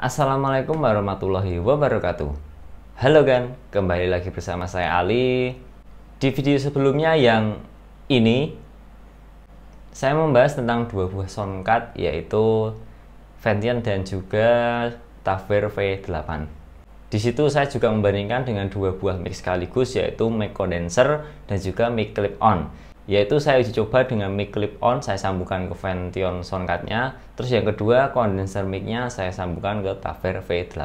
Assalamualaikum warahmatullahi wabarakatuh Halo kan, kembali lagi bersama saya Ali Di video sebelumnya yang ini Saya membahas tentang dua buah card yaitu Ventian dan juga Tavir V8 di situ saya juga membandingkan dengan dua buah mic sekaligus yaitu mic condenser dan juga mic clip on yaitu saya uji coba dengan mic clip on saya sambungkan ke Vention soundcardnya terus yang kedua kondenser micnya saya sambungkan ke Taver V8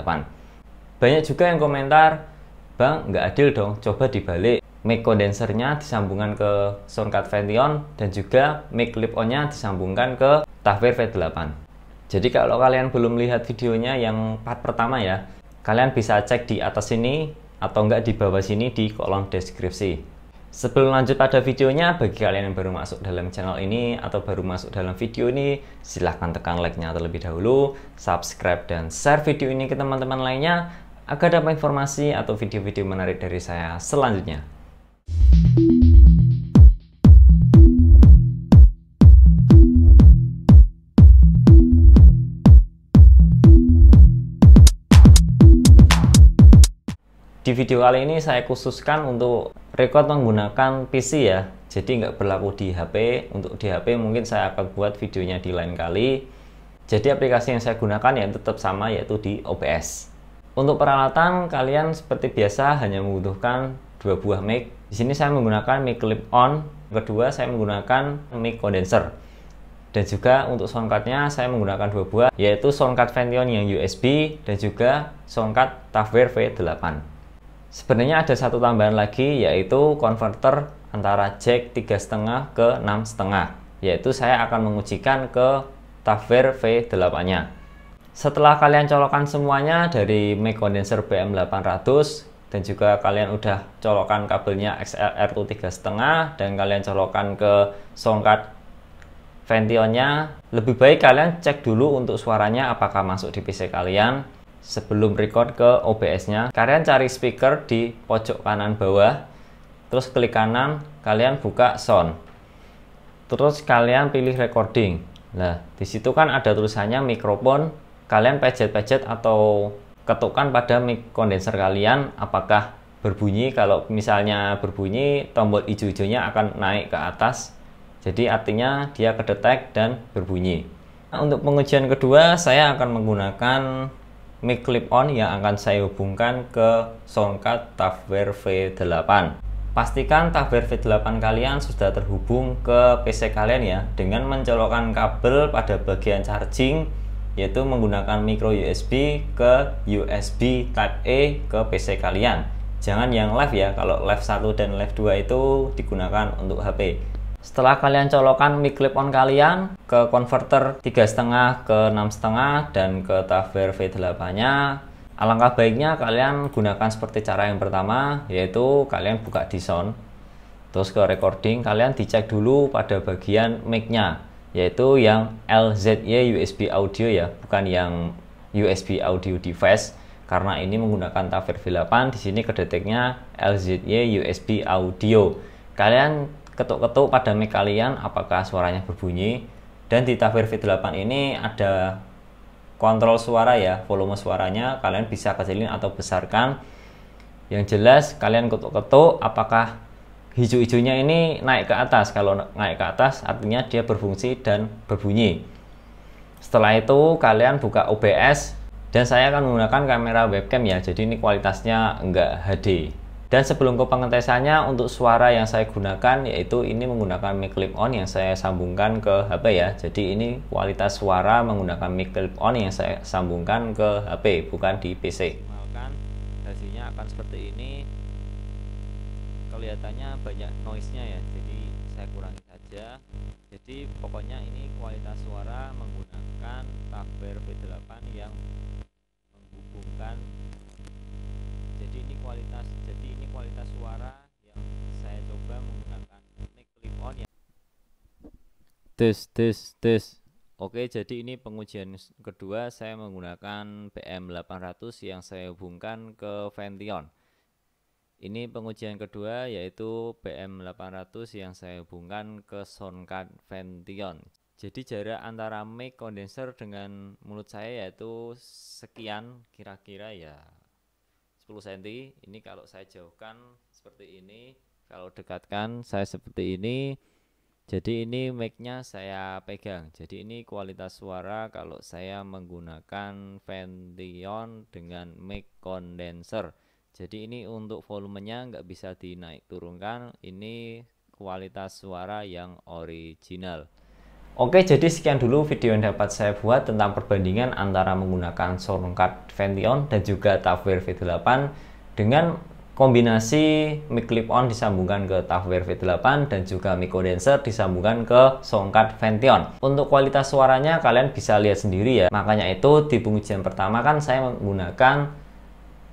banyak juga yang komentar bang nggak adil dong coba dibalik mic kondensernya disambungkan ke soundcard Vention dan juga mic clip onnya disambungkan ke Taver V8 jadi kalau kalian belum lihat videonya yang part pertama ya kalian bisa cek di atas sini atau enggak di bawah sini di kolom deskripsi Sebelum lanjut pada videonya, bagi kalian yang baru masuk dalam channel ini atau baru masuk dalam video ini, silahkan tekan like-nya terlebih dahulu, subscribe dan share video ini ke teman-teman lainnya agar dapat informasi atau video-video menarik dari saya selanjutnya. Di video kali ini saya khususkan untuk record menggunakan PC ya jadi nggak berlaku di HP untuk di HP mungkin saya akan buat videonya di lain kali jadi aplikasi yang saya gunakan ya tetap sama yaitu di OBS untuk peralatan kalian seperti biasa hanya membutuhkan dua buah mic di sini saya menggunakan mic clip on kedua saya menggunakan mic condenser dan juga untuk soundcardnya saya menggunakan dua buah yaitu soundcard card yang USB dan juga soundcard Tavware V8 Sebenarnya ada satu tambahan lagi yaitu konverter antara jack 3,5 ke 6,5 yaitu saya akan mengujikan ke Tafir V8-nya. Setelah kalian colokan semuanya dari mic condenser BM800 dan juga kalian udah colokan kabelnya XLR 3,5 dan kalian colokan ke songkat ventilnya, lebih baik kalian cek dulu untuk suaranya apakah masuk di PC kalian sebelum record ke OBS-nya. Kalian cari speaker di pojok kanan bawah, terus klik kanan, kalian buka sound. Terus kalian pilih recording. Nah, disitu kan ada tulisannya mikrofon, kalian pejet-pejet atau ketukkan pada mic kondenser kalian apakah berbunyi kalau misalnya berbunyi tombol hijau-hijaunya akan naik ke atas jadi artinya dia kedetek dan berbunyi nah, untuk pengujian kedua saya akan menggunakan mic clip-on yang akan saya hubungkan ke soundcard Tafware V8. Pastikan Tafware V8 kalian sudah terhubung ke PC kalian ya dengan mencolokkan kabel pada bagian charging yaitu menggunakan micro USB ke USB Type A ke PC kalian. Jangan yang left ya, kalau left 1 dan left 2 itu digunakan untuk HP. Setelah kalian colokan mic clip on kalian ke converter 3.5 ke 6.5 dan ke Tafir V8 nya, alangkah baiknya kalian gunakan seperti cara yang pertama yaitu kalian buka di sound terus ke recording kalian dicek dulu pada bagian mic nya yaitu yang LZY USB audio ya bukan yang USB audio device karena ini menggunakan Tafir V8 di sini kedeteknya LZY USB audio kalian ketuk-ketuk pada mic kalian apakah suaranya berbunyi dan di Tavir V8 ini ada kontrol suara ya volume suaranya kalian bisa kecilin atau besarkan yang jelas kalian ketuk-ketuk apakah hijau hijunya ini naik ke atas kalau naik ke atas artinya dia berfungsi dan berbunyi setelah itu kalian buka OBS dan saya akan menggunakan kamera webcam ya jadi ini kualitasnya enggak HD dan sebelum ke pengetesannya untuk suara yang saya gunakan yaitu ini menggunakan mic clip on yang saya sambungkan ke HP ya. Jadi ini kualitas suara menggunakan mic clip on yang saya sambungkan ke HP bukan di PC. Hasilnya akan seperti ini. Kelihatannya banyak noise-nya ya. Jadi saya kurangi saja. Jadi pokoknya ini kualitas suara menggunakan Takber V8 yang tes tes tes Oke, jadi ini pengujian kedua saya menggunakan PM800 yang saya hubungkan ke Vention. Ini pengujian kedua yaitu PM800 yang saya hubungkan ke soundcard Vention. Jadi jarak antara mic condenser dengan mulut saya yaitu sekian kira-kira ya 10 cm. Ini kalau saya jauhkan seperti ini, kalau dekatkan saya seperti ini. Jadi ini mic-nya saya pegang. Jadi ini kualitas suara kalau saya menggunakan Vention dengan mic condenser. Jadi ini untuk volumenya nggak bisa dinaik turunkan. Ini kualitas suara yang original. Oke, jadi sekian dulu video yang dapat saya buat tentang perbandingan antara menggunakan sound card Vention dan juga Tafwir V8 dengan kombinasi mic clip-on disambungkan ke Tafware V8 dan juga mic condenser disambungkan ke Songkat Vention. Untuk kualitas suaranya kalian bisa lihat sendiri ya. Makanya itu di pengujian pertama kan saya menggunakan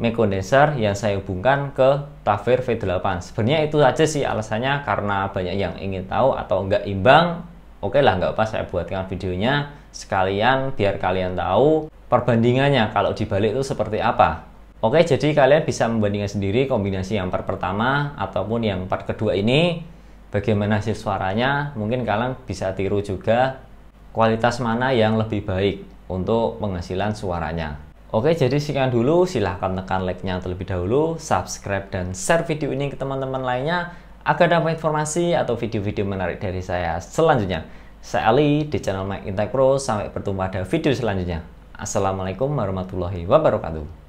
mic condenser yang saya hubungkan ke Tafware V8. Sebenarnya itu aja sih alasannya karena banyak yang ingin tahu atau enggak imbang. Oke lah enggak apa saya buatkan videonya sekalian biar kalian tahu perbandingannya kalau dibalik itu seperti apa. Oke, jadi kalian bisa membandingkan sendiri kombinasi yang part pertama ataupun yang part kedua ini bagaimana hasil suaranya. Mungkin kalian bisa tiru juga kualitas mana yang lebih baik untuk penghasilan suaranya. Oke, jadi sekian dulu. Silahkan tekan like-nya terlebih dahulu, subscribe dan share video ini ke teman-teman lainnya agar dapat informasi atau video-video menarik dari saya selanjutnya. Saya Ali di channel Mike Intech Pro. Sampai bertemu pada video selanjutnya. Assalamualaikum warahmatullahi wabarakatuh.